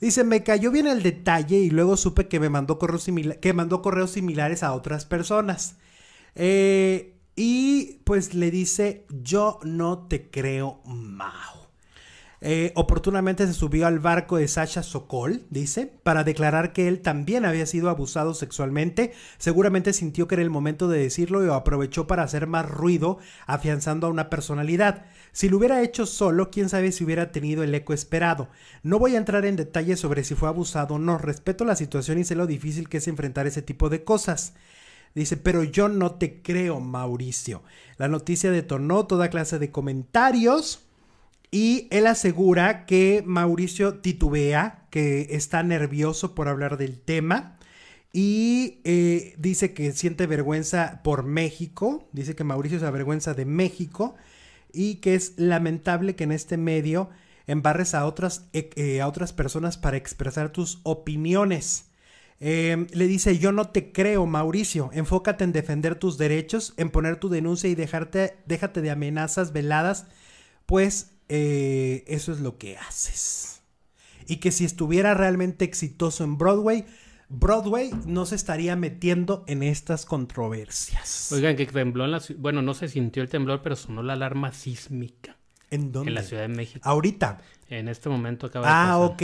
Dice, me cayó bien el detalle y luego supe que me mandó correos, que mandó correos similares a otras personas. Eh, y pues le dice, yo no te creo, Mao. Eh, oportunamente se subió al barco de Sasha Sokol, dice, para declarar que él también había sido abusado sexualmente. Seguramente sintió que era el momento de decirlo y lo aprovechó para hacer más ruido, afianzando a una personalidad. Si lo hubiera hecho solo, quién sabe si hubiera tenido el eco esperado. No voy a entrar en detalles sobre si fue abusado o no, respeto la situación y sé lo difícil que es enfrentar ese tipo de cosas. Dice, pero yo no te creo, Mauricio. La noticia detonó toda clase de comentarios y él asegura que Mauricio titubea, que está nervioso por hablar del tema. Y eh, dice que siente vergüenza por México, dice que Mauricio se avergüenza de México y que es lamentable que en este medio embarres a otras, eh, eh, a otras personas para expresar tus opiniones. Em, le dice, yo no te creo, Mauricio, enfócate en defender tus derechos, en poner tu denuncia y dejarte, déjate de amenazas veladas, pues eh, eso es lo que haces. Y que si estuviera realmente exitoso en Broadway, Broadway no se estaría metiendo en estas controversias. Oigan, que tembló en la Bueno, no se sintió el temblor, pero sonó la alarma sísmica. ¿En dónde? En la Ciudad de México. ¿Ahorita? En este momento acaba Ah, ok.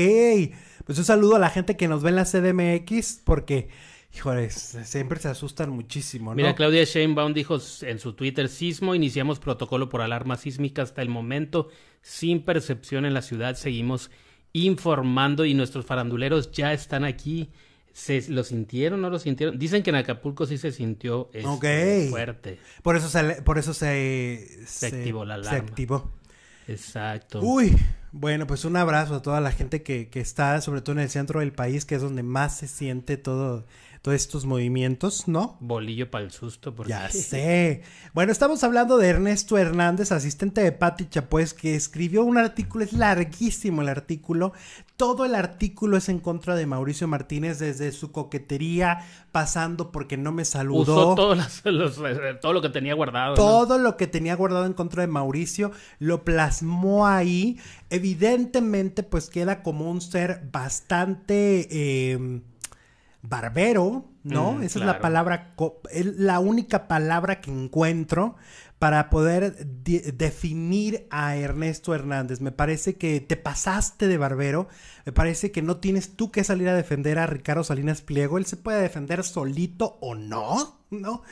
Pues un saludo a la gente que nos ve en la CDMX, porque híjole, siempre se asustan muchísimo, ¿no? Mira, Claudia Sheinbaum dijo en su Twitter, sismo, iniciamos protocolo por alarma sísmica hasta el momento, sin percepción en la ciudad, seguimos informando y nuestros faranduleros ya están aquí. ¿Se lo sintieron o no lo sintieron? Dicen que en Acapulco sí se sintió este, fuerte. Por eso se, por eso se, activó la alarma. Se activó. Exacto. Uy, bueno, pues un abrazo a toda la gente que, que, está, sobre todo en el centro del país, que es donde más se siente todo, estos movimientos, ¿no? Bolillo para el susto. Porque... Ya sé. Bueno, estamos hablando de Ernesto Hernández, asistente de Patti pues que escribió un artículo, es larguísimo el artículo. Todo el artículo es en contra de Mauricio Martínez, desde su coquetería, pasando porque no me saludó. Usó eh, todo, lo que tenía guardado. Todo lo que tenía guardado en contra de Mauricio, lo plasmó ahí. Evidentemente, pues queda como un ser bastante... Eh, barbero, ¿no? Esa es la palabra, la única palabra que encuentro para poder definir a Ernesto Hernández. Me parece que te pasaste de barbero, me parece que no tienes tú que salir a defender a Ricardo Salinas Pliego, él se puede defender solito o no, ¿no?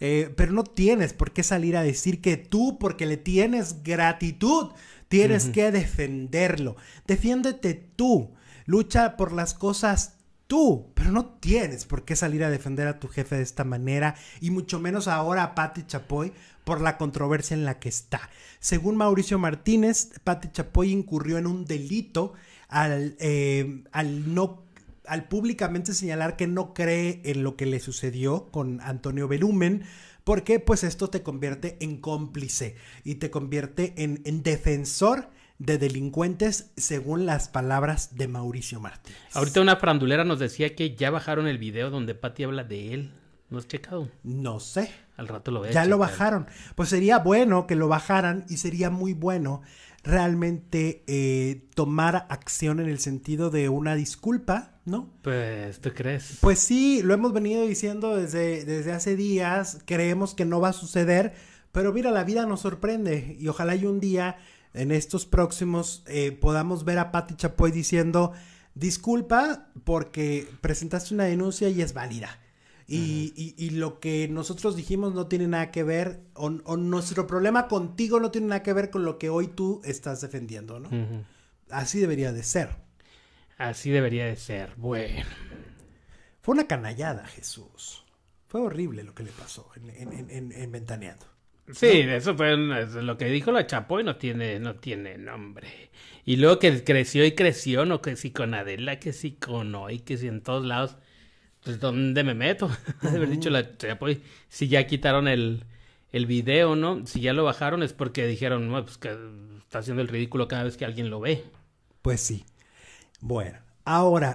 Eh, pero no tienes por qué salir a decir que tú, porque le tienes gratitud, tienes que defenderlo. Defiéndete tú, lucha por las cosas tú, pero no tienes por qué salir a defender a tu jefe de esta manera y mucho menos ahora a Patti Chapoy por la controversia en la que está. Según Mauricio Martínez, Patti Chapoy incurrió en un delito al, eh, al no al públicamente señalar que no cree en lo que le sucedió con Antonio Belumen porque pues esto te convierte en cómplice y te convierte en, en defensor de delincuentes según las palabras de Mauricio Martínez. Ahorita una frandulera nos decía que ya bajaron el video donde Patti habla de él. ¿No has checado? No sé. Al rato lo veo. Ya lo bajaron. Pues sería bueno que lo bajaran y sería muy bueno realmente eh, tomar acción en el sentido de una disculpa, ¿no? Pues, ¿tú crees? Pues sí, lo hemos venido diciendo desde, desde hace días, creemos que no va a suceder, pero mira, la vida nos sorprende y ojalá y un día en estos próximos eh, podamos ver a Patti Chapoy diciendo, disculpa porque presentaste una denuncia y es válida. Y, lo que nosotros dijimos no tiene nada que ver, o, nuestro problema contigo no tiene nada que ver con lo que hoy tú estás defendiendo, ¿no? Así debería de ser. Así debería de ser. Bueno. Fue una canallada, Jesús. Fue horrible lo que le pasó en, en, en Ventaneando. Sí, eso fue lo que dijo la Chapoy, no tiene, no tiene nombre. Y luego que creció y creció, no que si con Adela, que si con hoy, que si en todos lados. Pues, ¿dónde me meto? Haber dicho la Chapoy, si ya quitaron el, el video, ¿no? Si ya lo bajaron es porque dijeron, no, pues que está haciendo el ridículo cada vez que alguien lo ve. Pues sí. Bueno, ahora,